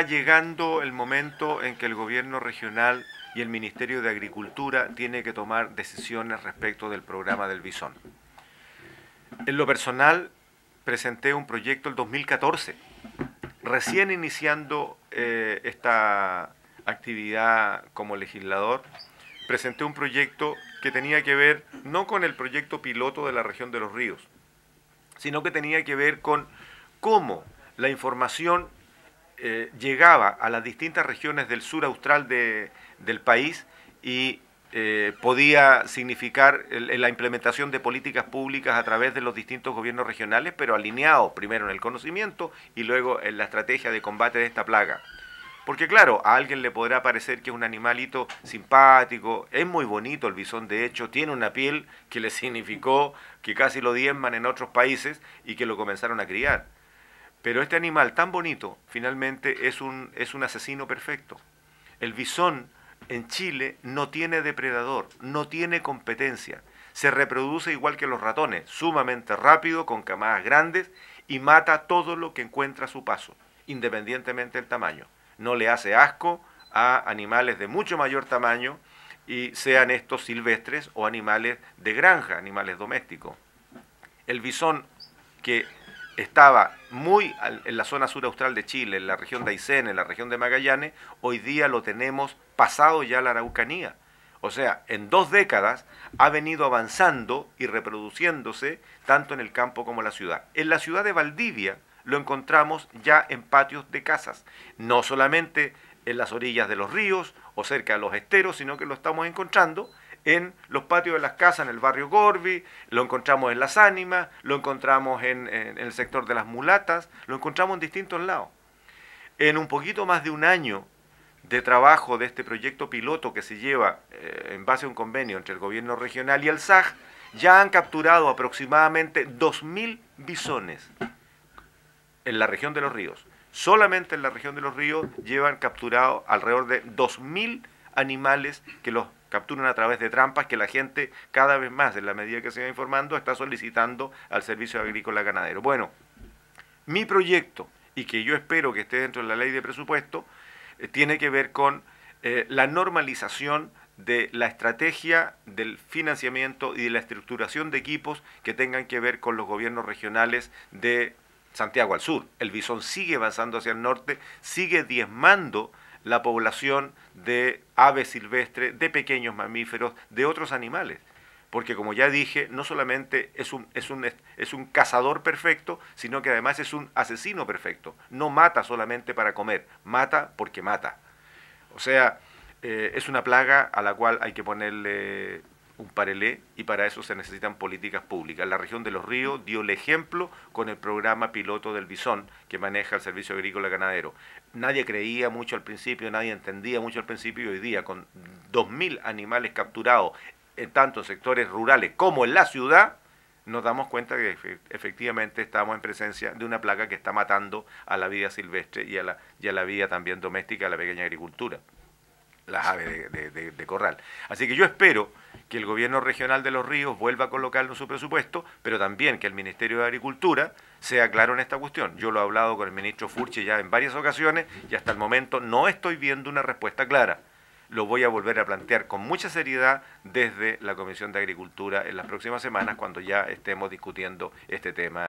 está llegando el momento en que el gobierno regional y el Ministerio de Agricultura tiene que tomar decisiones respecto del programa del bisón. En lo personal, presenté un proyecto el 2014, recién iniciando eh, esta actividad como legislador, presenté un proyecto que tenía que ver no con el proyecto piloto de la región de los ríos, sino que tenía que ver con cómo la información eh, llegaba a las distintas regiones del sur austral del país y eh, podía significar la implementación de políticas públicas a través de los distintos gobiernos regionales, pero alineados primero en el conocimiento y luego en la estrategia de combate de esta plaga. Porque claro, a alguien le podrá parecer que es un animalito simpático, es muy bonito el bisón de hecho, tiene una piel que le significó que casi lo diezman en otros países y que lo comenzaron a criar pero este animal tan bonito finalmente es un, es un asesino perfecto. El bisón en Chile no tiene depredador, no tiene competencia. Se reproduce igual que los ratones, sumamente rápido, con camadas grandes y mata todo lo que encuentra a su paso, independientemente del tamaño. No le hace asco a animales de mucho mayor tamaño y sean estos silvestres o animales de granja, animales domésticos. El bisón que estaba muy en la zona sur austral de Chile, en la región de Aysén, en la región de Magallanes, hoy día lo tenemos pasado ya la Araucanía. O sea, en dos décadas ha venido avanzando y reproduciéndose tanto en el campo como en la ciudad. En la ciudad de Valdivia lo encontramos ya en patios de casas, no solamente en las orillas de los ríos o cerca de los esteros, sino que lo estamos encontrando en los patios de las casas, en el barrio Gorbi, lo encontramos en Las Ánimas, lo encontramos en, el sector de las mulatas, lo encontramos en distintos lados. En un poquito más de un año de trabajo de este proyecto piloto que se lleva eh, en base a un convenio entre el gobierno regional y el SAG, ya han capturado aproximadamente 2.000 bisones en la región de los ríos. Solamente en la región de los ríos llevan capturado alrededor de 2.000 animales que los capturan a través de trampas que la gente cada vez más, en la medida que se va informando, está solicitando al Servicio Agrícola Ganadero. Bueno, mi proyecto, y que yo espero que esté dentro de la ley de presupuesto, eh, tiene que ver con eh, la normalización de la estrategia del financiamiento y de la estructuración de equipos que tengan que ver con los gobiernos regionales de Santiago al Sur. El bisón sigue avanzando hacia el norte, sigue diezmando la población de aves silvestres, de pequeños mamíferos, de otros animales. Porque como ya dije, no solamente es un, es un, es un cazador perfecto, sino que además es un asesino perfecto. No mata solamente para comer, mata porque mata. O sea, eh, es una plaga a la cual hay que ponerle un parelé y para eso se necesitan políticas públicas. La región de los ríos dio el ejemplo con el programa piloto del BISON... que maneja el Servicio Agrícola Ganadero. Nadie creía mucho al principio, nadie entendía mucho al principio y hoy día con 2.000 animales capturados eh, en tanto sectores rurales como en la ciudad, nos damos cuenta que efectivamente estamos en presencia de una placa... que está matando a la vida silvestre y a la, y la vida también doméstica, a la pequeña agricultura, las aves de corral. Así que yo espero que el gobierno regional de Los Ríos vuelva a colocarlo en su presupuesto, pero también que el Ministerio de Agricultura sea claro en esta cuestión. Yo lo he hablado con el ministro Furche ya en varias ocasiones y hasta el momento no estoy viendo una respuesta clara. Lo voy a volver a plantear con mucha seriedad desde la Comisión de Agricultura en las próximas semanas cuando ya estemos discutiendo este tema.